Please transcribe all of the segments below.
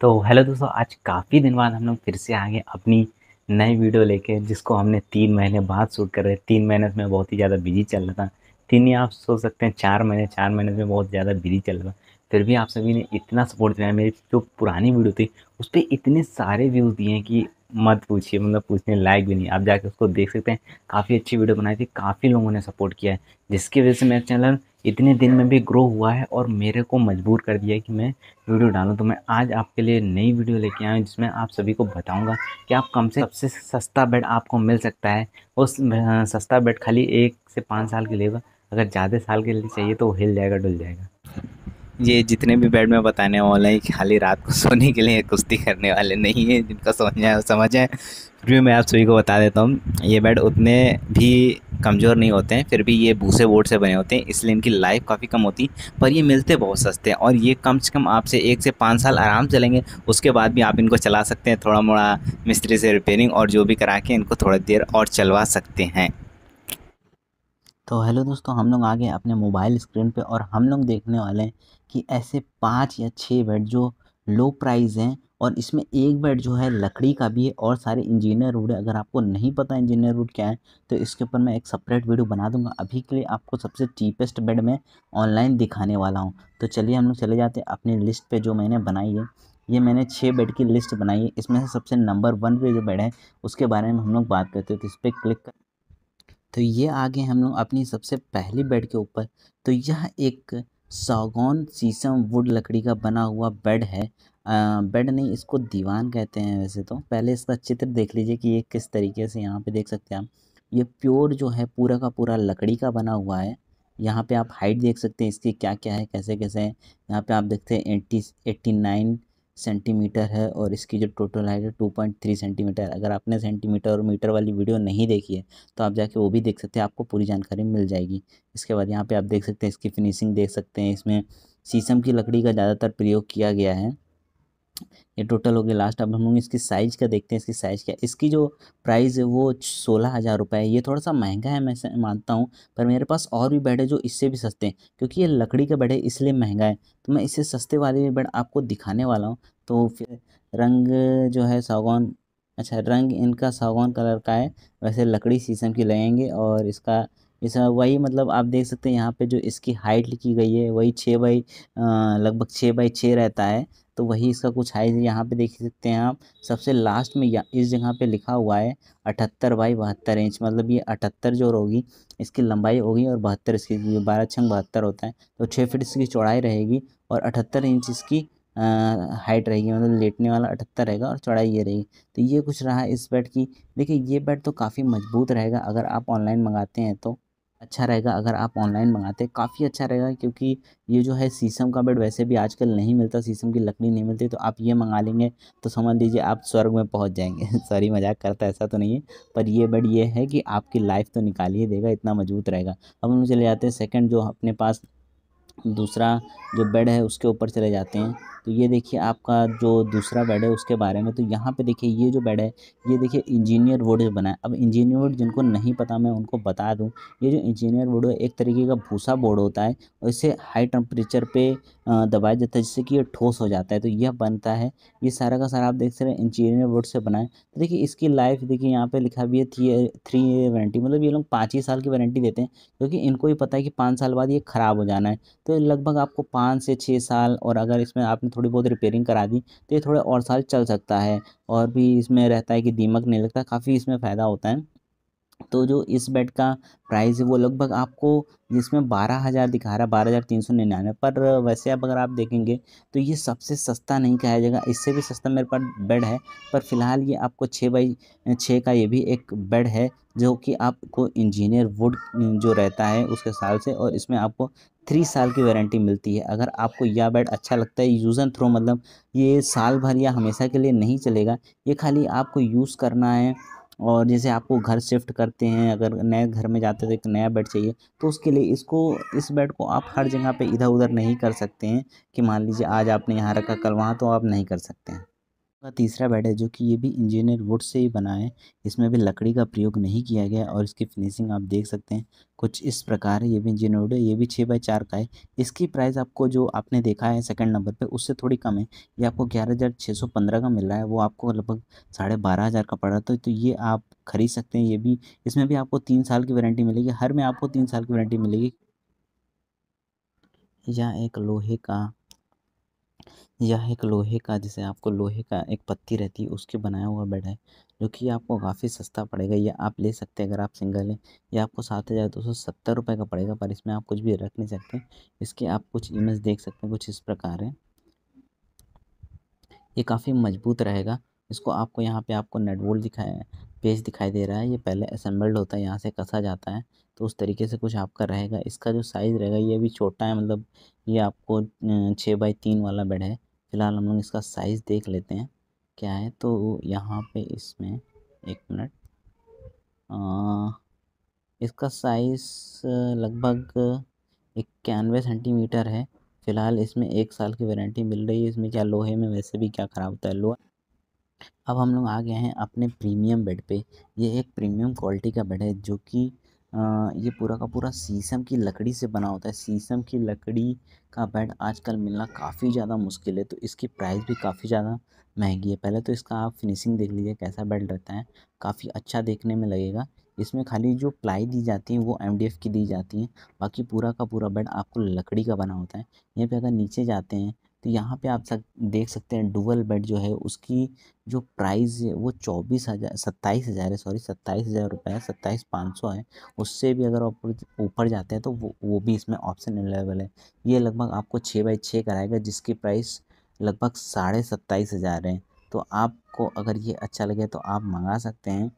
तो हेलो दोस्तों आज काफ़ी दिन बाद हम लोग फिर से आगे अपनी नई वीडियो लेके जिसको हमने तीन महीने बाद शूट कर रहे तीन महीने में बहुत ही ज़्यादा बिजी चल रहा था तीन ही आप सोच सकते हैं चार महीने चार महीने में बहुत ज़्यादा बिजी चल रहा फिर भी आप सभी ने इतना सपोर्ट दिया मेरी जो पुरानी वीडियो थी उस पर इतने सारे व्यूज़ दिए हैं कि मत पूछिए मतलब पूछने लायक भी नहीं आप जाके उसको देख सकते हैं काफ़ी अच्छी वीडियो बनाई थी काफ़ी लोगों ने सपोर्ट किया है जिसकी वजह से मेरा चैनल इतने दिन में भी ग्रो हुआ है और मेरे को मजबूर कर दिया है कि मैं वीडियो डालूँ तो मैं आज आपके लिए नई वीडियो लेके आया हूं जिसमें आप सभी को बताऊँगा कि आप कम से सबसे सस्ता बेड आपको मिल सकता है उस सस्ता बेड खाली एक से पाँच साल के लिए अगर ज़्यादा साल के लिए चाहिए तो वो हिल जाएगा डुल जाएगा ये हम्म। जितने भी बेड में बताने वाले हैं खाली रात को सोने के लिए कुश्ती करने वाले नहीं हैं जिनका समझना है समझ है फिर भी मैं आप सभी को बता देता हूँ ये बेड उतने भी कमज़ोर नहीं होते हैं फिर भी ये भूसे बोर्ड से बने होते हैं इसलिए इनकी लाइफ काफ़ी कम होती पर ये मिलते बहुत सस्ते हैं और ये कम से कम आपसे एक से पाँच साल आराम चलेंगे उसके बाद भी आप इनको चला सकते हैं थोड़ा मोड़ा मिस्त्री से रिपेयरिंग और जो भी करा के इनको थोड़ी देर और चलवा सकते हैं तो हेलो दोस्तों हम लोग आ गए अपने मोबाइल स्क्रीन पे और हम लोग देखने वाले हैं कि ऐसे पाँच या छः बेड जो लो प्राइस हैं और इसमें एक बेड जो है लकड़ी का भी है और सारे इंजीनियर रूड है अगर आपको नहीं पता इंजीनियर रूड क्या है तो इसके ऊपर मैं एक सेपरेट वीडियो बना दूंगा अभी के लिए आपको सबसे चीपेस्ट बेड में ऑनलाइन दिखाने वाला हूँ तो चलिए हम लोग चले जाते हैं अपनी लिस्ट पर जो मैंने बनाई है ये मैंने छः बेड की लिस्ट बनाई है इसमें से सबसे नंबर वन पे जो बेड है उसके बारे में हम लोग बात करते हैं तो इस पर क्लिक कर तो ये आ गए हम लोग अपनी सबसे पहली बेड के ऊपर तो यह एक सागौन शीशम वुड लकड़ी का बना हुआ बेड है आ, बेड नहीं इसको दीवान कहते हैं वैसे तो पहले इसका चित्र देख लीजिए कि ये किस तरीके से यहाँ पे देख सकते हैं आप ये प्योर जो है पूरा का पूरा लकड़ी का बना हुआ है यहाँ पे आप हाइट देख सकते हैं इसकी क्या क्या है कैसे कैसे है यहाँ पे आप देखते हैं एट्टी एट्टी नाइन सेंटीमीटर है और इसकी जो टोटल हाइट है टू पॉइंट थ्री सेंटीमीटर अगर आपने सेंटीमीटर और मीटर वाली वीडियो नहीं देखी है तो आप जाके वो भी देख सकते हैं आपको पूरी जानकारी मिल जाएगी इसके बाद यहाँ पे आप देख सकते हैं इसकी फिनिशिंग देख सकते हैं इसमें शीशम की लकड़ी का ज़्यादातर प्रयोग किया गया है ये टोटल हो गया लास्ट अब हम लोग इसकी साइज़ का देखते हैं इसकी साइज़ क्या इसकी जो प्राइस है वो सोलह हज़ार रुपये है ये थोड़ा सा महंगा है मैं मानता हूँ पर मेरे पास और भी बेड है जो इससे भी सस्ते हैं क्योंकि ये लकड़ी का बेड है इसलिए महंगा है तो मैं इससे सस्ते वाले भी बेड आपको दिखाने वाला हूँ तो फिर रंग जो है सागौन अच्छा रंग इनका सागौन कलर का है वैसे लकड़ी शीशम की लगेंगे और इसका इस वही मतलब आप देख सकते हैं यहाँ पे जो इसकी हाइट लिखी गई है वही छः बाई लगभग छः बाई छः रहता है तो वही इसका कुछ हाइज यहाँ पे देख सकते हैं आप सबसे लास्ट में या इस जगह पे लिखा हुआ है अठहत्तर बाई बहत्तर इंच मतलब ये अठहत्तर जो होगी इसकी लंबाई होगी और बहत्तर इसकी बारह छंग बहत्तर होता है तो छः फिट इसकी चौड़ाई रहेगी और अठहत्तर इंच इसकी हाइट रहेगी मतलब लेटने वाला अठहत्तर रहेगा और चौड़ाई ये रहेगी तो ये कुछ रहा इस बेड की देखिए ये बेड तो काफ़ी मजबूत रहेगा अगर आप ऑनलाइन मंगाते हैं तो अच्छा रहेगा अगर आप ऑनलाइन मंगाते काफ़ी अच्छा रहेगा क्योंकि ये जो है शीशम का बेड वैसे भी आजकल नहीं मिलता शीशम की लकड़ी नहीं मिलती तो आप ये मंगा लेंगे तो समझ लीजिए आप स्वर्ग में पहुंच जाएंगे सॉरी मजाक करता ऐसा तो नहीं है पर ये बेड ये है कि आपकी लाइफ तो निकाल ही देगा इतना मजबूत रहेगा अब हम चले जाते हैं सेकेंड जो अपने पास दूसरा जो बेड है उसके ऊपर चले जाते हैं तो ये देखिए आपका जो दूसरा बेड है उसके बारे में तो यहाँ पे देखिए ये जो बेड है ये देखिए इंजीनियर वुड बना है अब इंजीनियर वुड जिनको नहीं पता मैं उनको बता दूँ ये जो इंजीनियर वुड है एक तरीके का भूसा बोर्ड होता है और इसे हाई टेम्परेचर पे दबाया जाता है जिससे कि ये ठोस हो जाता है तो यह बनता है ये सारा का सारा आप देख सकते हैं इंजीनियर वुड से बनाए तो देखिए इसकी लाइफ देखिए यहाँ पर लिखा भी है थ्री थ्री वारंटी मतलब ये लोग पाँच ही साल की वारंटी देते हैं क्योंकि इनको ये पता है कि पाँच साल बाद ये ख़राब हो जाना है तो लगभग आपको पाँच से छः साल और अगर इसमें आपने थोड़ी बहुत रिपेयरिंग करा दी तो ये थोड़े और साल चल सकता है और भी इसमें रहता है कि दीमक नहीं लगता काफ़ी इसमें फ़ायदा होता है तो जो इस बेड का प्राइस है वो लगभग आपको जिसमें बारह हज़ार दिखा रहा है बारह हज़ार तीन सौ निन्यानवे पर वैसे अब अगर आप देखेंगे तो ये सबसे सस्ता नहीं कहा जाएगा इससे भी सस्ता मेरे पास बेड है पर फिलहाल ये आपको छः बाई छः का ये भी एक बेड है जो कि आपको इंजीनियर वुड जो रहता है उसके साल से और इसमें आपको थ्री साल की वारंटी मिलती है अगर आपको यह बेड अच्छा लगता है यूज़ एंड थ्रो मतलब ये साल भर या हमेशा के लिए नहीं चलेगा ये खाली आपको यूज़ करना है और जैसे आपको घर शिफ्ट करते हैं अगर नए घर में जाते तो एक नया बेड चाहिए तो उसके लिए इसको इस बेड को आप हर जगह पे इधर उधर नहीं कर सकते हैं कि मान लीजिए आज आपने यहाँ रखा कल वहाँ तो आप नहीं कर सकते हैं का तीसरा बेड है जो कि ये भी इंजीनियर वुड से ही बना है इसमें भी लकड़ी का प्रयोग नहीं किया गया और इसकी फिनिशिंग आप देख सकते हैं कुछ इस प्रकार है ये भी इंजीनियर वुड है ये भी छः बाई चार का है इसकी प्राइस आपको जो आपने देखा है सेकंड नंबर पे उससे थोड़ी कम है ये आपको ग्यारह हज़ार छः सौ पंद्रह का मिल रहा है वो आपको लगभग साढ़े बारह हज़ार का पड़ रहा था तो ये आप खरीद सकते हैं ये भी इसमें भी आपको तीन साल की वारंटी मिलेगी हर में आपको तीन साल की वारंटी मिलेगी या एक लोहे का यह एक लोहे का जैसे आपको लोहे का एक पत्ती रहती है उसके बनाया हुआ बेड है जो कि आपको काफ़ी सस्ता पड़ेगा यह आप ले सकते हैं अगर आप सिंगल हैं यह आपको सात हज़ार दो सौ सत्तर रुपये का पड़ेगा पर इसमें आप कुछ भी रख नहीं सकते इसके आप कुछ इमेज देख सकते हैं कुछ इस प्रकार है ये काफ़ी मजबूत रहेगा इसको आपको यहाँ पर आपको नेटबोल्ट दिखाया पेज दिखाई दे रहा है ये पहले असम्बल्ड होता है यहाँ से कसा जाता है तो उस तरीके से कुछ आपका रहेगा इसका जो साइज़ रहेगा ये भी छोटा है मतलब ये आपको छः बाई तीन वाला बेड है फ़िलहाल हम लोग इसका साइज़ देख लेते हैं क्या है तो यहाँ पे इसमें एक मिनट इसका साइज़ लगभग इक्यानवे सेंटीमीटर है फ़िलहाल इसमें एक साल की वारंटी मिल रही है इसमें क्या लोहे में वैसे भी क्या ख़राब होता है लोहा अब हम लोग आ गए हैं अपने प्रीमियम बेड पे ये एक प्रीमियम क्वालिटी का बेड है जो कि ये पूरा का पूरा शीशम की लकड़ी से बना होता है शीशम की लकड़ी का बेड आजकल मिलना काफ़ी ज़्यादा मुश्किल है तो इसकी प्राइस भी काफ़ी ज़्यादा महंगी है पहले तो इसका आप फिनिशिंग देख लीजिए कैसा बेड रहता है काफ़ी अच्छा देखने में लगेगा इसमें खाली जो प्लाई दी जाती है वो एम की दी जाती है बाकी पूरा का पूरा बेड आपको लकड़ी का बना होता है यहाँ पर अगर नीचे जाते हैं तो यहाँ पे आप सक, देख सकते हैं डुअल बेड जो है उसकी जो प्राइस है वो चौबीस हज़ार सत्ताईस हज़ार है सॉरी सत्ताईस हज़ार रुपये है सत्ताईस पाँच सौ है उससे भी अगर आप ऊपर जाते हैं तो वो वो भी इसमें ऑप्शन अवेलेबल है ये लगभग आपको छः बाई छः कराएगा जिसकी प्राइस लगभग साढ़े सत्ताईस हज़ार है तो आपको अगर ये अच्छा लगे तो आप मंगा सकते हैं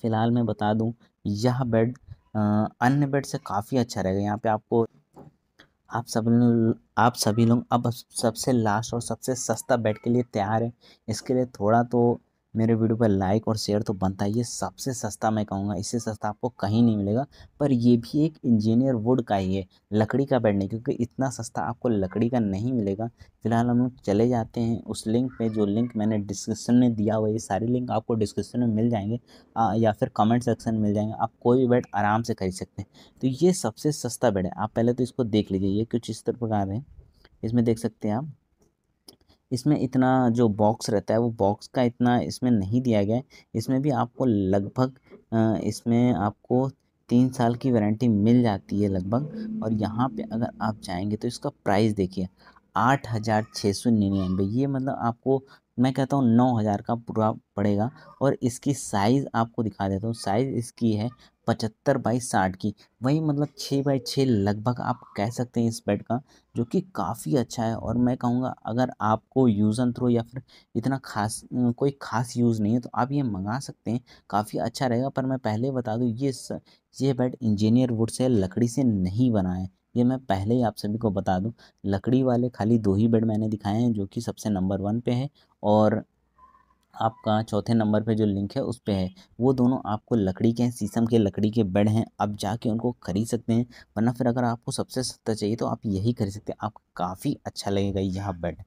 फ़िलहाल मैं बता दूँ यह बेड अन्य बेड से काफ़ी अच्छा रहेगा यहाँ पे आपको आप सब आप सभी लोग अब सबसे लास्ट और सबसे सस्ता बेड के लिए तैयार हैं इसके लिए थोड़ा तो मेरे वीडियो पर लाइक और शेयर तो बनता ही है सबसे सस्ता मैं कहूँगा इससे सस्ता आपको कहीं नहीं मिलेगा पर ये भी एक इंजीनियर वुड का ही है लकड़ी का बेड नहीं क्योंकि इतना सस्ता आपको लकड़ी का नहीं मिलेगा फिलहाल हम लोग चले जाते हैं उस लिंक पे जो लिंक मैंने डिस्क्रिप्शन में दिया हुआ है ये सारे लिंक आपको डिस्क्रिप्शन में मिल जाएंगे आ, या फिर कमेंट सेक्शन में मिल जाएंगे आप कोई भी बेड आराम से खरीद सकते हैं तो ये सबसे सस्ता बेड है आप पहले तो इसको देख लीजिए ये कुछ इस तरह प्रकार है इसमें देख सकते हैं आप इसमें इतना जो बॉक्स रहता है वो बॉक्स का इतना इसमें नहीं दिया गया है इसमें भी आपको लगभग इसमें आपको तीन साल की वारंटी मिल जाती है लगभग और यहाँ पे अगर आप जाएंगे तो इसका प्राइस देखिए आठ हज़ार छः सौ निन्यानवे ये मतलब आपको मैं कहता हूँ नौ हज़ार का पूरा पड़ेगा और इसकी साइज़ आपको दिखा देता हूँ साइज़ इसकी है पचहत्तर बाई साठ की वही मतलब छः बाई छः लगभग आप कह सकते हैं इस बेड का जो कि काफ़ी अच्छा है और मैं कहूँगा अगर आपको यूज़ एंड थ्रो या फिर इतना खास कोई खास यूज़ नहीं है तो आप ये मंगा सकते हैं काफ़ी अच्छा रहेगा पर मैं पहले बता दूँ ये ये बेड इंजीनियर वुड से लकड़ी से नहीं बना है ये मैं पहले ही आप सभी को बता दूं लकड़ी वाले खाली दो ही बेड मैंने दिखाए हैं जो कि सबसे नंबर वन पे है और आपका चौथे नंबर पे जो लिंक है उस पर है वो दोनों आपको लकड़ी के हैं शीशम के लकड़ी के बेड हैं आप जाके उनको खरीद सकते हैं वरना फिर अगर आपको सबसे सस्ता चाहिए तो आप यही खरीद सकते हैं आपको काफ़ी अच्छा लगेगा यह बेड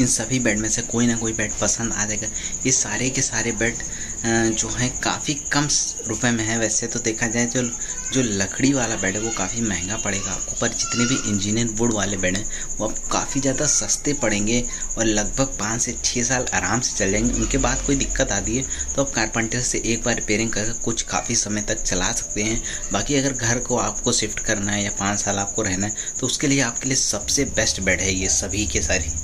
इन सभी बेड में से कोई ना कोई बेड पसंद आ जाएगा ये सारे के सारे बेड जो हैं काफ़ी कम रुपए में है वैसे तो देखा जाए तो जो लकड़ी वाला बेड है वो काफ़ी महंगा पड़ेगा आपको पर जितने भी इंजीनियर वुड वाले बेड हैं वो आप काफ़ी ज़्यादा सस्ते पड़ेंगे और लगभग पाँच से छः साल आराम से चल जाएंगे उनके बाद कोई दिक्कत आती है तो आप कारपेंटर से एक बार रिपेयरिंग कर कुछ काफ़ी समय तक चला सकते हैं बाकी अगर घर को आपको शिफ्ट करना है या पाँच साल आपको रहना है तो उसके लिए आपके लिए सबसे बेस्ट बेड है ये सभी के सारी